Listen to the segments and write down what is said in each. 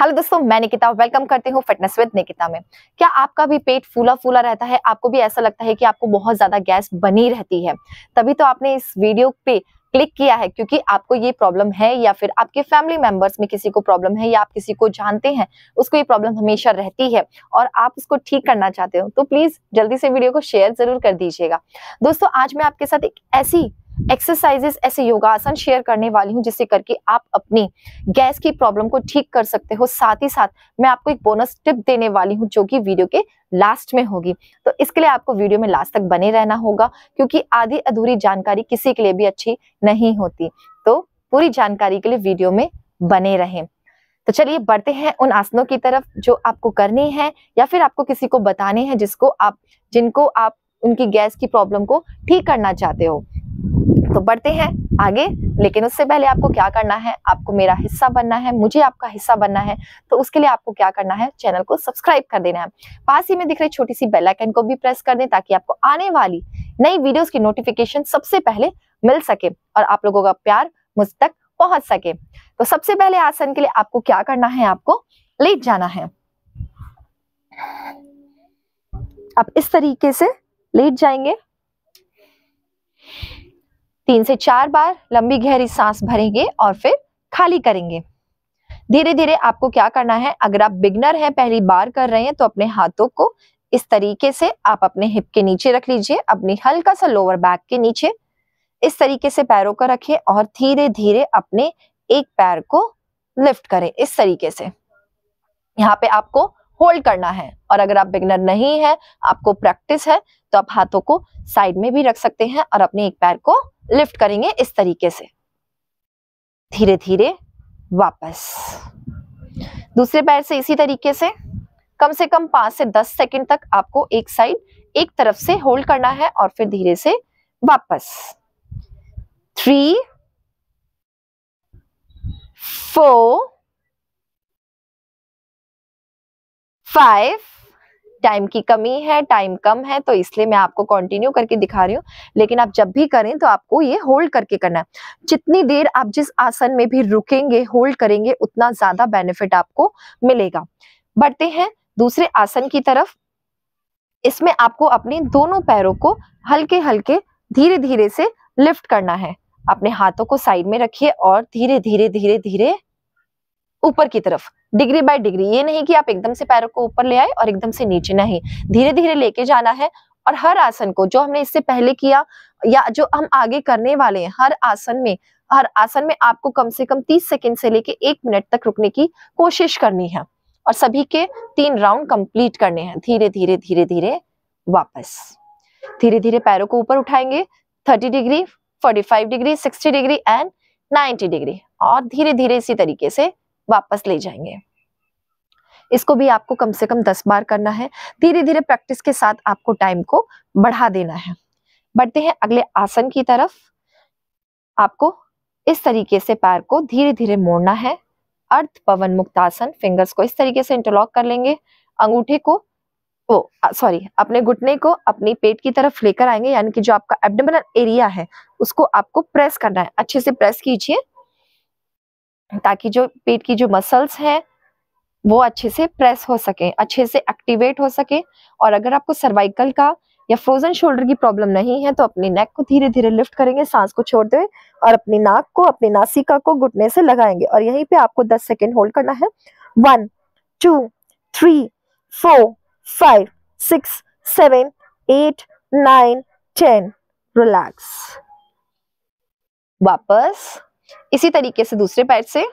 hello दोस्तों मैं Nikita welcome करती हूँ फिटनेस विद निकिता में क्या आपका भी पेट फूला फूला रहता है आपको भी ऐसा लगता है कि आपको बहुत ज्यादा गैस बनी रहती है तभी तो आपने इस वीडियो पे क्लिक किया है क्योंकि आपको ये प्रॉब्लम है या फिर आपके फैमिली मेंबर्स में किसी को प्रॉब्लम है या आप किसी को जानते हैं उसको ये प्रॉब्लम हमेशा रहती है और आप उसको ठीक करना चाहते हो तो प्लीज जल्दी से वीडियो को शेयर जरूर कर दीजिएगा दोस्तों आज मैं आपके साथ एक ऐसी एक्सरसाइजेस ऐसे योगासन शेयर करने वाली हूँ जिससे करके आप अपनी गैस की प्रॉब्लम को ठीक कर सकते हो साथ ही साथ मैं आपको एक बोनस टिप देने वाली हूँ जो कि वीडियो के लास्ट में होगी तो इसके लिए आपको वीडियो में लास्ट तक बने रहना होगा क्योंकि आधी अधूरी जानकारी किसी के लिए भी अच्छी नहीं होती तो पूरी जानकारी के लिए वीडियो में बने रहें तो चलिए बढ़ते हैं उन आसनों की तरफ जो आपको करने हैं या फिर आपको किसी को बताने हैं जिसको आप जिनको आप उनकी गैस की प्रॉब्लम को ठीक करना चाहते हो तो बढ़ते हैं आगे लेकिन उससे पहले आपको क्या करना है आपको मेरा हिस्सा बनना है मुझे आपका हिस्सा बनना है तो उसके लिए आपको क्या करना है चैनल को सब्सक्राइब कर देना है पास ही में दिख रही छोटी सी बेल आइकन को भी प्रेस कर दें ताकि आपको आने वाली नई वीडियोस की नोटिफिकेशन सबसे पहले मिल सके और आप लोगों का प्यार मुझ तक पहुंच सके तो सबसे पहले आसन के लिए आपको क्या करना है आपको लेट जाना है आप इस तरीके से लेट जाएंगे तीन से चार बार लंबी गहरी सांस भरेंगे और फिर खाली करेंगे धीरे धीरे आपको क्या करना है अगर आप बिगनर हैं पहली बार कर रहे हैं तो अपने हाथों को इस तरीके से आप अपने हिप के नीचे रख लीजिए अपनी हल्का सा लोअर बैक के नीचे इस तरीके से पैरों को रखें और धीरे धीरे अपने एक पैर को लिफ्ट करें इस तरीके से यहाँ पे आपको होल्ड करना है और अगर आप बिगनर नहीं है आपको प्रैक्टिस है तो आप हाथों को साइड में भी रख सकते हैं और अपने एक पैर को लिफ्ट करेंगे इस तरीके से धीरे धीरे वापस दूसरे पैर से इसी तरीके से कम से कम पांच से दस सेकंड तक आपको एक साइड एक तरफ से होल्ड करना है और फिर धीरे से वापस थ्री फोर फाइव टाइम की कमी है टाइम कम है तो इसलिए मैं आपको कंटिन्यू करके दिखा रही हूँ लेकिन आप जब भी करें तो आपको ये होल्ड करके करना है जितनी देर आप जिस आसन में भी रुकेंगे होल्ड करेंगे उतना ज्यादा बेनिफिट आपको मिलेगा बढ़ते हैं दूसरे आसन की तरफ इसमें आपको अपने दोनों पैरों को हल्के हल्के धीरे धीरे से लिफ्ट करना है अपने हाथों को साइड में रखिए और धीरे धीरे धीरे धीरे ऊपर की तरफ डिग्री बाय डिग्री ये नहीं कि आप एकदम से पैरों को ऊपर ले आए और एकदम से नीचे नहीं धीरे धीरे लेके जाना है और हर आसन को जो हमने इससे पहले किया या जो हम आगे करने वाले हैं हर आसन में हर आसन में आपको कम से कम 30 सेकेंड से लेके एक मिनट तक रुकने की कोशिश करनी है और सभी के तीन राउंड कंप्लीट करने हैं धीरे धीरे धीरे धीरे वापस धीरे धीरे पैरों को ऊपर उठाएंगे thirty degree five degree sixty degree and ninety degree और धीरे धीरे इसी तरीके से वापस ले जाएंगे इसको भी आपको कम से कम दस बार करना है धीरे धीरे प्रैक्टिस के साथ आपको टाइम को बढ़ा देना है बढ़ते हैं अगले आसन की तरफ आपको इस तरीके से पैर को धीरे धीरे मोड़ना है अर्थ पवन मुक्त आसन फिंगर्स को इस तरीके से इंटरलॉक कर लेंगे अंगूठे को ओ सॉरी अपने घुटने को अपनी पेट की तरफ लेकर आएंगे यानी कि जो आपका एबडमिनल एरिया है उसको आपको प्रेस करना है अच्छे से प्रेस कीजिए ताकि जो पेट की जो मसल्स है वो अच्छे से प्रेस हो सके अच्छे से एक्टिवेट हो सके और अगर आपको सर्वाइकल का या फ्रोजन शोल्डर की प्रॉब्लम नहीं है तो अपने नेक को धीरे धीरे लिफ्ट करेंगे सांस को छोड़ते हुए और अपनी नाक को अपनी नासिका को घुटने से लगाएंगे और यहीं पे आपको 10 सेकेंड होल्ड करना है one two three four five six seven eight nine ten relax वापस इसी तरीके से दूसरे पैर से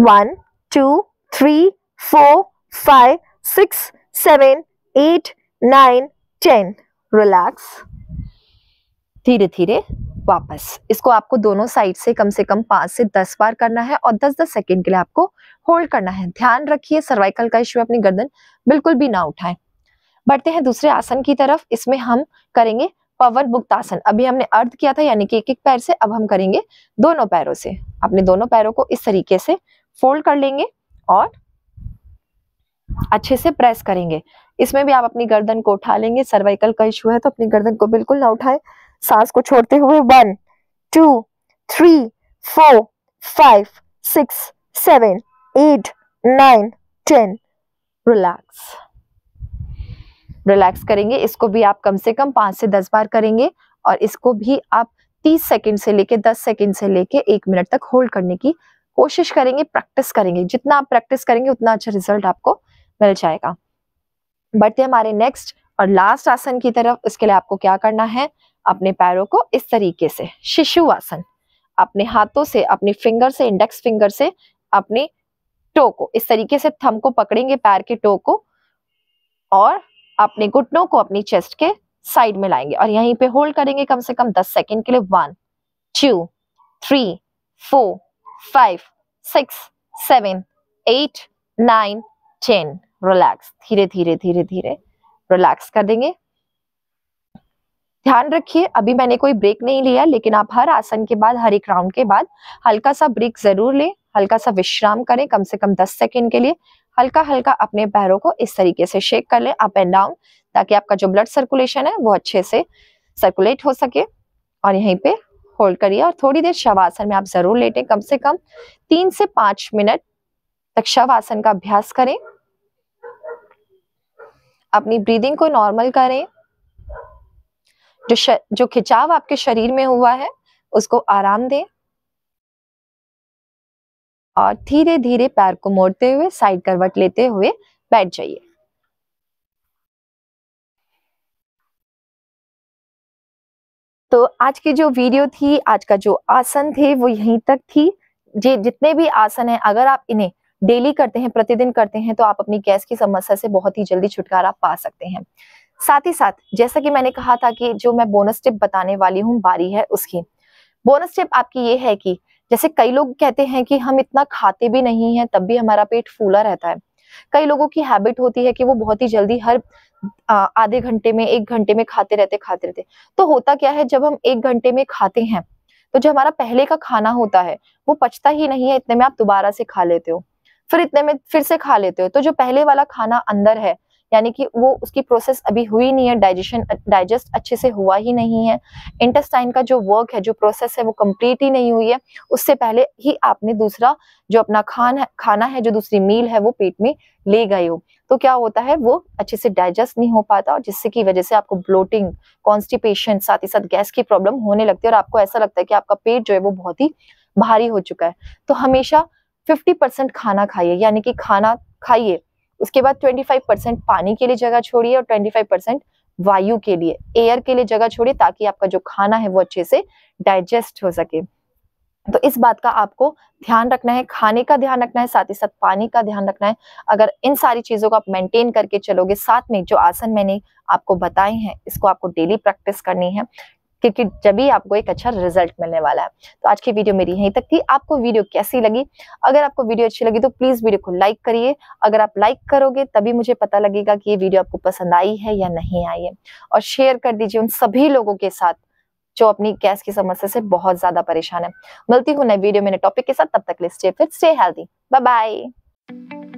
one two three four five six seven eight nine ten relax धीरे धीरे वापस इसको आपको दोनों साइड से कम से कम पांच से दस बार करना है और दस दस सेकेंड के लिए आपको होल्ड करना है ध्यान रखिए सर्वाइकल का इश्यू अपनी गर्दन बिल्कुल भी ना उठाएं बढ़ते हैं दूसरे आसन की तरफ इसमें हम करेंगे पवन मुक्तासन अभी हमने अर्ध किया था यानी कि एक एक पैर से अब हम करेंगे दोनों पैरों से अपने दोनों पैरों को इस तरीके से फोल्ड कर लेंगे और अच्छे से प्रेस करेंगे इसमें भी आप अपनी गर्दन को उठा लेंगे सर्वाइकल का इश्यू है तो अपनी गर्दन को बिल्कुल ना उठाए सांस को छोड़ते हुए one two three four five six seven eight nine ten relax relax करेंगे इसको भी आप कम से कम पांच से दस बार करेंगे और इसको भी आप तीस सेकेंड से लेके दस सेकेंड से लेके एक मिनट तक होल्ड करने की कोशिश करेंगे प्रैक्टिस करेंगे जितना आप प्रैक्टिस करेंगे उतना अच्छा रिजल्ट आपको मिल जाएगा बढ़ते हमारे नेक्स्ट और लास्ट आसन की तरफ इसके लिए आपको क्या करना है अपने पैरों को इस तरीके से शिशु आसन अपने हाथों से अपने फिंगर से इंडेक्स फिंगर से अपने टो को इस तरीके से थम को पकड़ेंगे पैर के टो को और अपने घुटनों को अपनी चेस्ट के साइड में लाएंगे और यहीं पे होल्ड करेंगे कम से कम दस सेकेंड के लिए one two three four five six seven eight nine ten relax धीरे धीरे धीरे धीरे रिलैक्स कर देंगे ध्यान रखिए अभी मैंने कोई ब्रेक नहीं लिया लेकिन आप हर आसन के बाद हर एक राउंड के बाद हल्का सा ब्रेक जरूर लें हल्का सा विश्राम करें कम से कम 10 सेकेंड के लिए हल्का हल्का अपने पैरों को इस तरीके से शेक कर लें अप एंड डाउन ताकि आपका जो ब्लड सर्कुलेशन है वो अच्छे से सर्कुलेट हो सके और यहीं पे होल्ड करिए और थोड़ी देर शवासन में आप जरूर लेटें कम से कम तीन से पांच मिनट तक शवासन का अभ्यास करें अपनी ब्रीदिंग को नॉर्मल करें जो श, जो खिंचाव आपके शरीर में हुआ है उसको आराम दें और धीरे धीरे पैर को मोड़ते हुए साइड करवट लेते हुए बैठ जाइए तो आज की जो वीडियो थी आज का जो आसन थे वो यहीं तक थी जी जितने भी आसन है अगर आप इन्हें डेली करते हैं प्रतिदिन करते हैं तो आप अपनी गैस की समस्या से बहुत ही जल्दी छुटकारा पा सकते हैं साथ ही साथ जैसा कि मैंने कहा था कि जो मैं बोनस टिप बताने वाली हूँ बारी है उसकी बोनस टिप आपकी ये है कि जैसे कई लोग कहते हैं कि हम इतना खाते भी नहीं है तब भी हमारा पेट फूला रहता है कई लोगों की हैबिट होती है कि वो बहुत ही जल्दी हर आधे घंटे में एक घंटे में खाते रहते खाते रहते तो होता क्या है जब हम एक घंटे में खाते हैं तो जो हमारा पहले का खाना होता है वो पचता ही नहीं है इतने में आप दोबारा से खा लेते हो फिर इतने में फिर से खा लेते हो तो जो पहले वाला खाना अंदर है यानी कि वो उसकी प्रोसेस अभी हुई नहीं है डाइजेशन डाइजेस्ट अच्छे से हुआ ही नहीं है इंटेस्टाइन का जो वर्क है जो प्रोसेस है वो कंप्लीट ही नहीं हुई है उससे पहले ही आपने दूसरा जो अपना खान है खाना है जो दूसरी मील है वो पेट में ले गए हो तो क्या होता है वो अच्छे से डाइजेस्ट नहीं हो पाता और जिससे की वजह से आपको ब्लोटिंग कॉन्स्टिपेशन साथ ही साथ गैस की प्रॉब्लम होने लगती है और आपको ऐसा लगता है कि आपका पेट जो है वो बहुत ही भारी हो चुका है तो हमेशा 50% खाना खाइए यानी कि खाना खाइए उसके बाद 25% पानी के लिए जगह छोड़िए और 25% वायु के लिए एयर के लिए जगह छोड़िए ताकि आपका जो खाना है वो अच्छे से डाइजेस्ट हो सके तो इस बात का आपको ध्यान रखना है खाने का ध्यान रखना है साथ ही साथ पानी का ध्यान रखना है अगर इन सारी चीजों को आप मेंटेन करके चलोगे साथ में जो आसन मैंने आपको बताए हैं इसको आपको डेली प्रैक्टिस करनी है क्योंकि जब भी आपको एक अच्छा रिजल्ट मिलने वाला है तो आज की वीडियो मेरी यहीं तक थी आपको वीडियो कैसी लगी अगर आपको वीडियो अच्छी लगी तो प्लीज़ वीडियो को लाइक करिए अगर आप लाइक करोगे तभी मुझे पता लगेगा कि ये वीडियो आपको पसंद आई है या नहीं आई है और शेयर कर दीजिए उन सभी लोगों के साथ जो अपनी गैस की समस्या से बहुत ज्यादा परेशान है मिलती हूँ नए वीडियो में नए टॉपिक के साथ तब तक लिए फिर स्टे हेल्थी बाय बाय